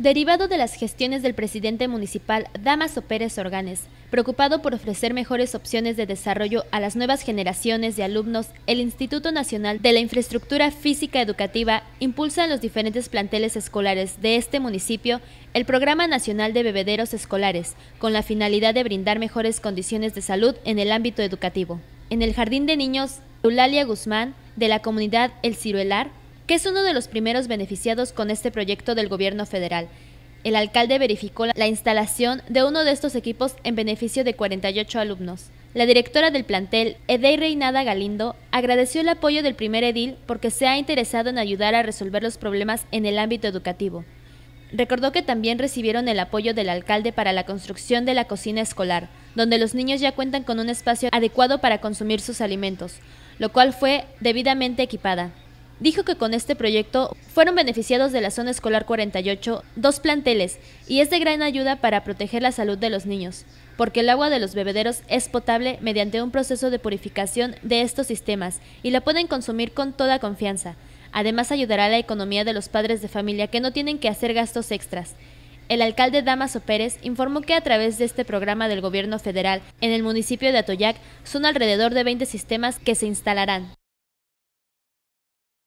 Derivado de las gestiones del presidente municipal Damaso Pérez Organes, preocupado por ofrecer mejores opciones de desarrollo a las nuevas generaciones de alumnos, el Instituto Nacional de la Infraestructura Física Educativa impulsa en los diferentes planteles escolares de este municipio el Programa Nacional de Bebederos Escolares, con la finalidad de brindar mejores condiciones de salud en el ámbito educativo. En el Jardín de Niños, Eulalia Guzmán, de la comunidad El Ciruelar, que es uno de los primeros beneficiados con este proyecto del gobierno federal. El alcalde verificó la instalación de uno de estos equipos en beneficio de 48 alumnos. La directora del plantel, Edey Reinada Galindo, agradeció el apoyo del primer edil porque se ha interesado en ayudar a resolver los problemas en el ámbito educativo. Recordó que también recibieron el apoyo del alcalde para la construcción de la cocina escolar, donde los niños ya cuentan con un espacio adecuado para consumir sus alimentos, lo cual fue debidamente equipada dijo que con este proyecto fueron beneficiados de la zona escolar 48 dos planteles y es de gran ayuda para proteger la salud de los niños, porque el agua de los bebederos es potable mediante un proceso de purificación de estos sistemas y la pueden consumir con toda confianza. Además ayudará a la economía de los padres de familia que no tienen que hacer gastos extras. El alcalde Damaso Pérez informó que a través de este programa del gobierno federal en el municipio de Atoyac son alrededor de 20 sistemas que se instalarán.